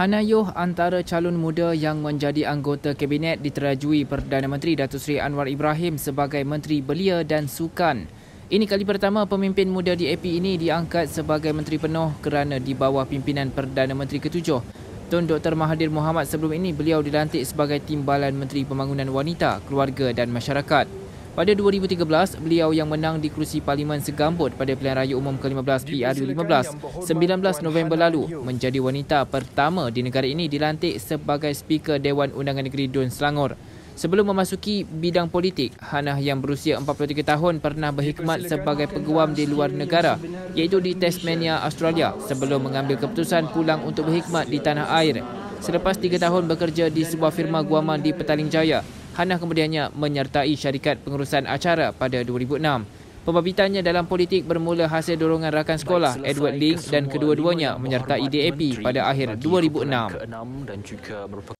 Hanayuh antara calon muda yang menjadi anggota kabinet diterajui Perdana Menteri Datuk Seri Anwar Ibrahim sebagai Menteri Belia dan Sukan. Ini kali pertama pemimpin muda di AP ini diangkat sebagai Menteri Penuh kerana di bawah pimpinan Perdana Menteri Ketujuh. Tun Dr. Mahathir Mohamad sebelum ini beliau dilantik sebagai Timbalan Menteri Pembangunan Wanita, Keluarga dan Masyarakat. Pada 2013, beliau yang menang di kerusi Parlimen Segambut pada Pilihan Raya Umum ke-15 PRU15 19 November lalu menjadi wanita pertama di negara ini dilantik sebagai Speaker Dewan Undangan Negeri Dun Selangor. Sebelum memasuki bidang politik, Hanah yang berusia 43 tahun pernah berkhidmat sebagai peguam di luar negara iaitu di Tasmania, Australia sebelum mengambil keputusan pulang untuk berkhidmat di tanah air. Selepas tiga tahun bekerja di sebuah firma guaman di Petaling Jaya, Hana kemudiannya menyertai syarikat pengurusan acara pada 2006. Pembabitannya dalam politik bermula hasil dorongan rakan sekolah Edward Ling dan kedua-duanya menyertai DAP pada akhir 2006.